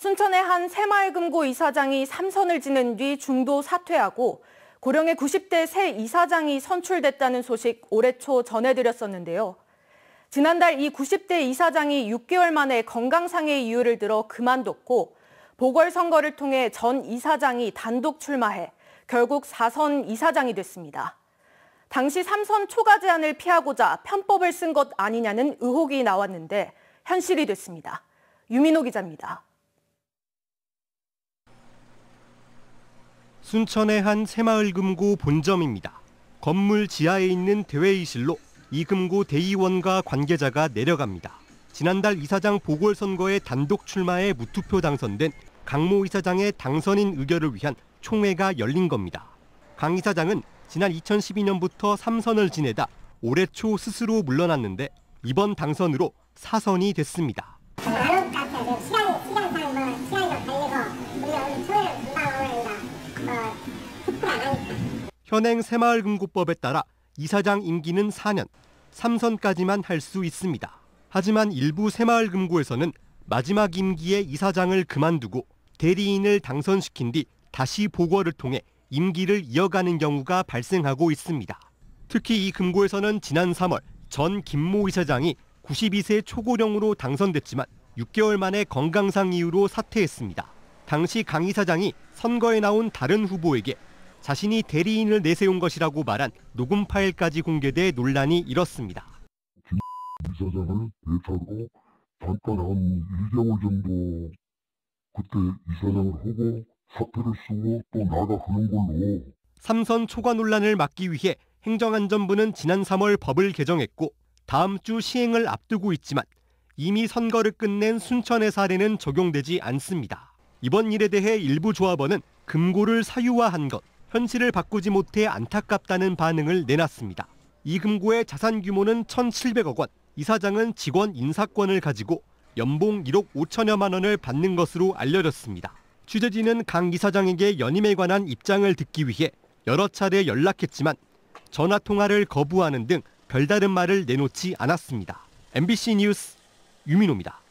순천의 한 새마을금고 이사장이 삼선을 지낸 뒤 중도 사퇴하고 고령의 90대 새 이사장이 선출됐다는 소식 올해 초 전해드렸었는데요. 지난달 이 90대 이사장이 6개월 만에 건강상의 이유를 들어 그만뒀고 보궐선거를 통해 전 이사장이 단독 출마해 결국 4선 이사장이 됐습니다. 당시 3선 초과 제한을 피하고자 편법을 쓴 것 아니냐는 의혹이 나왔는데 현실이 됐습니다. 유민호 기자입니다. 순천의 한 새마을금고 본점입니다. 건물 지하에 있는 대회의실로 이금고 대의원과 관계자가 내려갑니다. 지난달 이사장 보궐선거에 단독 출마해 무투표 당선된 강모 이사장의 당선인 의결을 위한 총회가 열린 겁니다. 강 이사장은 지난 2012년부터 3선을 지내다 올해 초 스스로 물러났는데 이번 당선으로 4선이 됐습니다. 현행 새마을금고법에 따라 이사장 임기는 4년, 3선까지만 할 수 있습니다. 하지만 일부 새마을금고에서는 마지막 임기에 이사장을 그만두고 대리인을 당선시킨 뒤 다시 보궐을 통해 임기를 이어가는 경우가 발생하고 있습니다. 특히 이 금고에서는 지난 3월 전 김모 이사장이 92세 초고령으로 당선됐지만 6개월 만에 건강상 이유로 사퇴했습니다. 당시 강 이사장이 선거에 나온 다른 후보에게 자신이 대리인을 내세운 것이라고 말한 녹음 파일까지 공개돼 논란이 일었습니다. 이사장을 배차로 잠깐 한 1개월 정도 그때 이사장을 하고 사표를 쓰고 또나가는 걸로 삼선 초과 논란을 막기 위해 행정안전부는 지난 3월 법을 개정했고 다음 주 시행을 앞두고 있지만 이미 선거를 끝낸 순천의 사례는 적용되지 않습니다. 이번 일에 대해 일부 조합원은 금고를 사유화한 것, 현실을 바꾸지 못해 안타깝다는 반응을 내놨습니다. 이금고의 자산 규모는 1,700억 원, 이사장은 직원 인사권을 가지고 연봉 1억 5천여만 원을 받는 것으로 알려졌습니다. 취재진은 강 이사장에게 연임에 관한 입장을 듣기 위해 여러 차례 연락했지만 전화 통화를 거부하는 등 별다른 말을 내놓지 않았습니다. MBC 뉴스 유민호입니다.